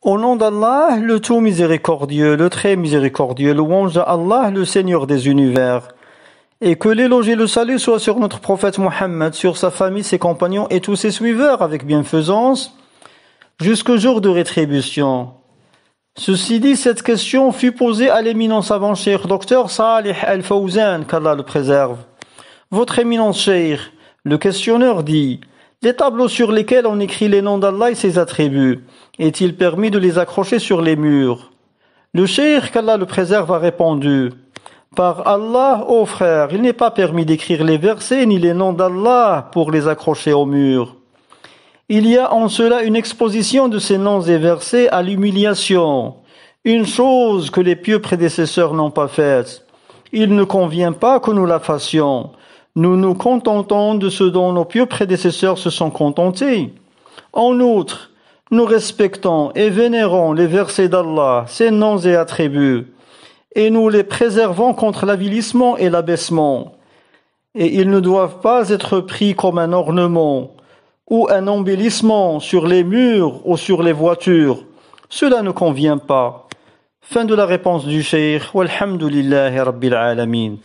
Au nom d'Allah, le tout miséricordieux, le très miséricordieux, louange à Allah, le Seigneur des univers. Et que l'éloge et le salut soient sur notre prophète Mohammed, sur sa famille, ses compagnons et tous ses suiveurs avec bienfaisance, jusqu'au jour de rétribution. Ceci dit, cette question fut posée à l'éminence avant cher docteur Salih Al-Fawzan, qu'Allah le préserve. Votre éminence cher, le questionneur dit « les tableaux sur lesquels on écrit les noms d'Allah et ses attributs, est-il permis de les accrocher sur les murs Le cheikh qu'Allah le préserve a répondu Par Allah, ô frère, il n'est pas permis d'écrire les versets ni les noms d'Allah pour les accrocher au mur. Il y a en cela une exposition de ces noms et versets à l'humiliation, une chose que les pieux prédécesseurs n'ont pas faite. Il ne convient pas que nous la fassions nous nous contentons de ce dont nos pieux prédécesseurs se sont contentés. En outre, nous respectons et vénérons les versets d'Allah, ses noms et attributs, et nous les préservons contre l'avilissement et l'abaissement. Et ils ne doivent pas être pris comme un ornement ou un embellissement sur les murs ou sur les voitures. Cela ne convient pas. Fin de la réponse du Cheikh. Walhamdulillahi Rabbil Alameen.